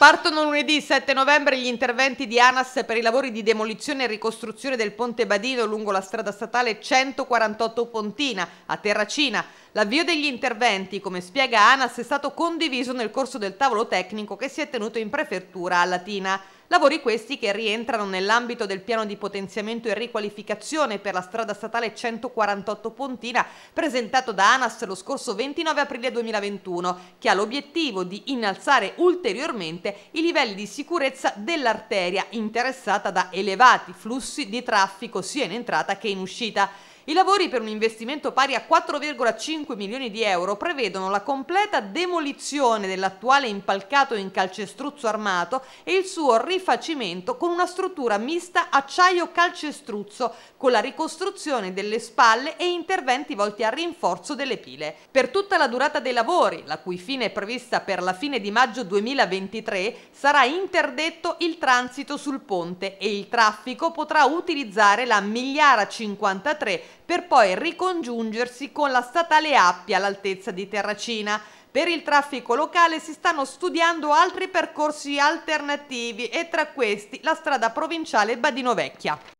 Partono lunedì 7 novembre gli interventi di ANAS per i lavori di demolizione e ricostruzione del ponte Badino lungo la strada statale 148 Pontina a Terracina. L'avvio degli interventi, come spiega ANAS, è stato condiviso nel corso del tavolo tecnico che si è tenuto in prefettura a Latina. Lavori questi che rientrano nell'ambito del piano di potenziamento e riqualificazione per la strada statale 148 Pontina presentato da ANAS lo scorso 29 aprile 2021, che ha l'obiettivo di innalzare ulteriormente i livelli di sicurezza dell'arteria interessata da elevati flussi di traffico sia in entrata che in uscita. I lavori per un investimento pari a 4,5 milioni di euro prevedono la completa demolizione dell'attuale impalcato in calcestruzzo armato e il suo rifacimento con una struttura mista acciaio-calcestruzzo con la ricostruzione delle spalle e interventi volti al rinforzo delle pile. Per tutta la durata dei lavori, la cui fine è prevista per la fine di maggio 2023, sarà interdetto il transito sul ponte e il traffico potrà utilizzare la migliara 53 per poi ricongiungersi con la statale Appia all'altezza di Terracina. Per il traffico locale si stanno studiando altri percorsi alternativi e tra questi la strada provinciale Badino Vecchia.